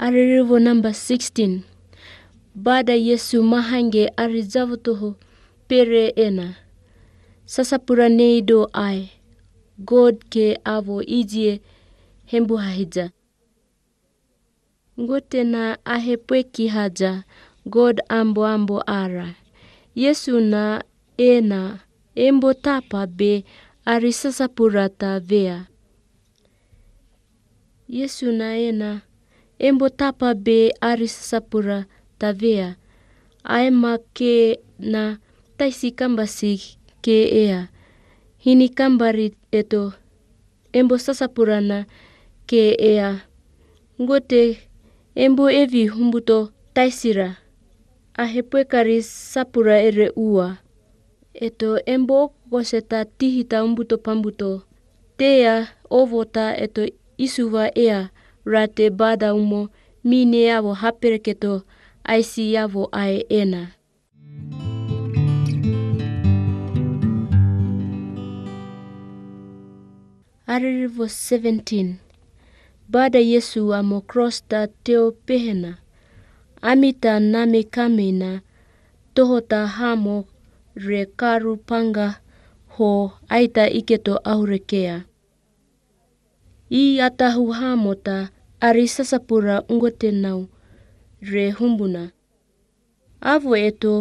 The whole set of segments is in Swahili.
arịrịvo namba 16 baada Yesu mahange arizavo toho pere ena sasapurane do ai god ke avo iji hembu hahija ngote na ahepweki haja god ambo ambo ara yesu na ena embo tapa be ari sasapura ta vea yesu na ena embo tapa be arisapura taveya aema kena taisi kambasi ke eya hini kambari eto embo sasapura na ke eya ngote embo evi humbuto taisira ahepuekari sapura ere uwa eto embo okokoseta tihita humbuto pambuto teya ovota eto isuva eya rate bada umo mine yavo hapereketo aisi yavo ae ena Ariri verse 17 Baada Yesu ta teo pehena amita name kameina tohota hamo rekaru panga ho aita iketo aurekea ari sasapura iyatahuhaamota arisasapura ungotenau rehumbuna avo eto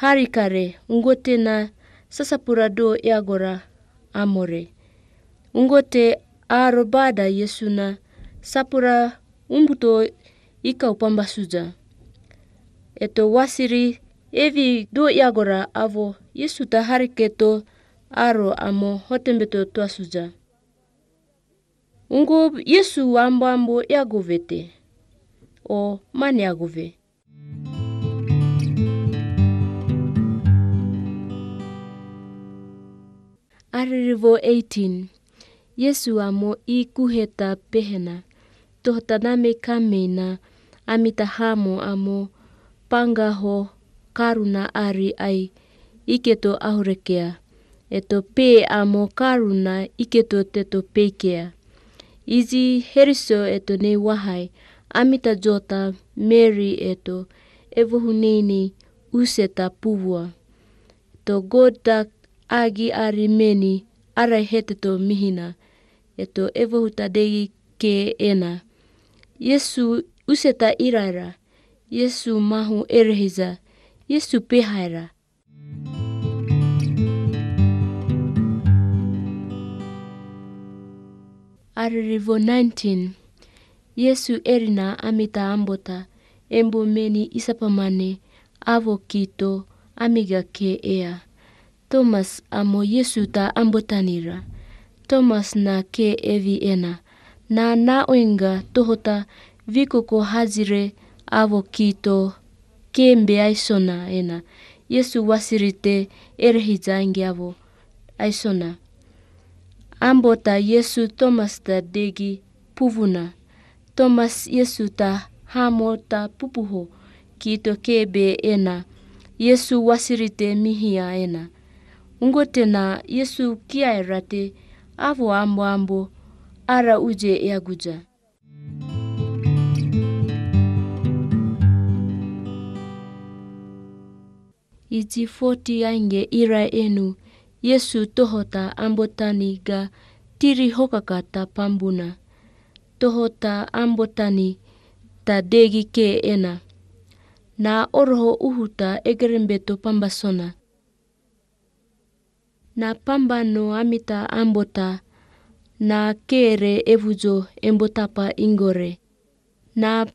harikare ungotena sasapurado eagora amore ungote arobada yesuna sapura umbuto suja eto wasiri evi do eagora avo yesuta hariketo aro amo hotembeto tuasuja nguvu Yesu wambwambo yakuvete o mane yakuve Arrivo 18 Yesu amo ikuheta pehena tohtaname kamena amitahamo amo pangaho karuna ari ai iketo ahurekea eto pe amo karuna iketo teto peikea izi Harrison etone wahai amitadzota Mary eto evohuneni usetapuvwa togoda agi arimeni araheteto mihina eto evohutadegi ke ena Yesu useta irara Yesu mahu erehiza Yesu pehaira Aririvo19 Yesu erina embo embomeni isapamane avo kito ke ea Thomas amo Yesu ta ambotanira Thomas na ke evi ena na na oinga tohota vikoko hazire avo kito kembe aisona ena Yesu wasirite avo aisona Ambo ta Yesu Thomas ta degi puvuna. Thomas Yesu ta hamo ta pupuho kitokebe ena. Yesu wasirite mihia ena. Ngote na Yesu kiairate avo ambo ambo ara uje yaguja. E Iti foti ange ira enu Yesu tohota ambotani ga tiri hokaka ta pambuna. Tohota ambotani ta degi ke ena. Na oroho uhuta egerembeto pambasona. Na pambano amita ambota na kere evujo embotapa ingore. Na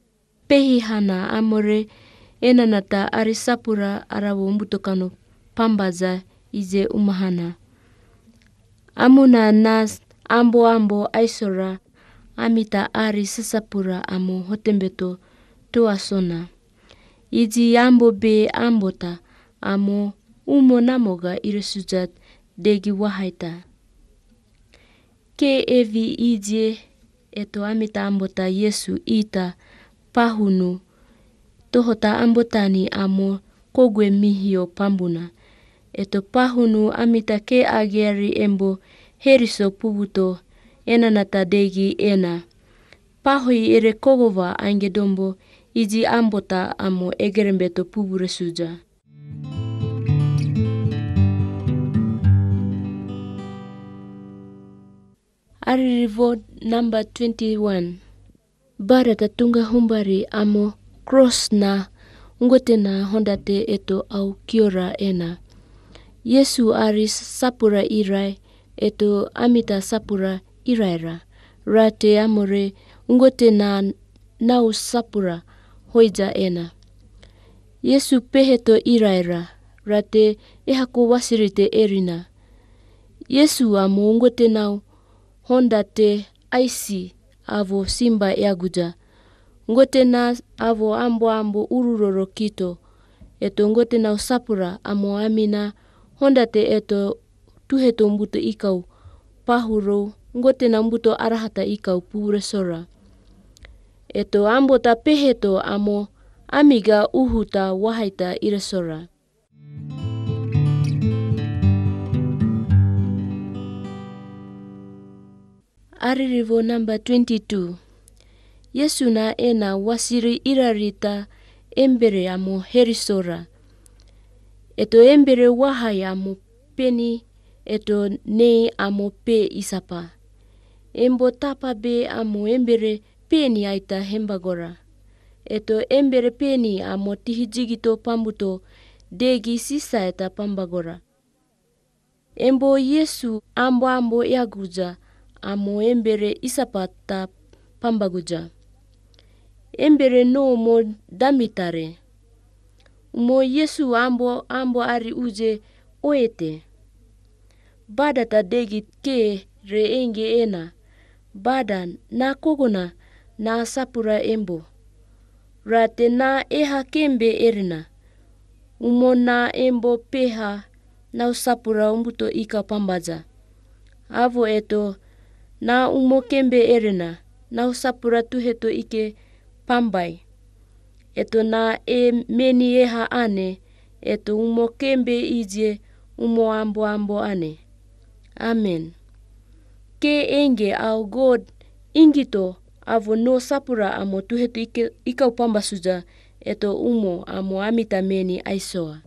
pehihana amore enanata arisapura arawumbutokano pambaza ize umahana. Amuna nas ambo ambo aisora amita ari sasapura amo hotembeto toasona. iji ambo be ambota amo umo namoga iresujat degi wahaita. Ke evi ije eto amita ambota Yesu ita pahunu tohota ambotani amo kogwe mihio pambuna eto amita amitake agiari embo heriso pubuto enanatadegi ena. Pahui ere kogova dombo iji ambota amo egerembeto pubure suja. Aririvo number 21. Bara tatunga humbari amo cross na ungote na hondate eto au kiora ena. Yesu ari sapura irai eto amita sapura iraira rate amore ngote na nau sapura hoida ena Yesu peheto iraira rate ehako wasirite erina Yesu amo ngote nau honda te aisi avo simba yaguda e ngote na avo ambo ambo ururoro kito eto ngote nau sapura amo amina honda te eto tuheto mbuto ikau pahuro ngote na mbuto arahata ikau pure sora. Eto ambo ta peheto amo amiga uhuta wahaita ire sora. Aririvo namba 22. Yesu na ena wasiri irarita embere amo herisora eto embere waha ya mo peni eto nei amo pe isapa. Embo tapa be amo embere peni aita hembagora. Eto embere peni amo tihijigito pambuto degi sisa eta pambagora. Embo Yesu ambo ambo yaguja amo embere isapa ta pambaguja. Embere no mo damitare. mo yesu ambo ambo ari uje oete bada tadegit ke re enge ena bada na kogona na sapura embo ra tena eha kembe erina umona embo peha na usapura umbuto ika pambaza avo eto na umo kembe erina na usapura tuheto ike pambai eto na etona emeniyeha ane e umo kembe ije umuhambohambo ane. Amen. Ke enge ao God ingito avono sapura amo tuhetu ikaupambasuja eto umo amo amitameni aisoa.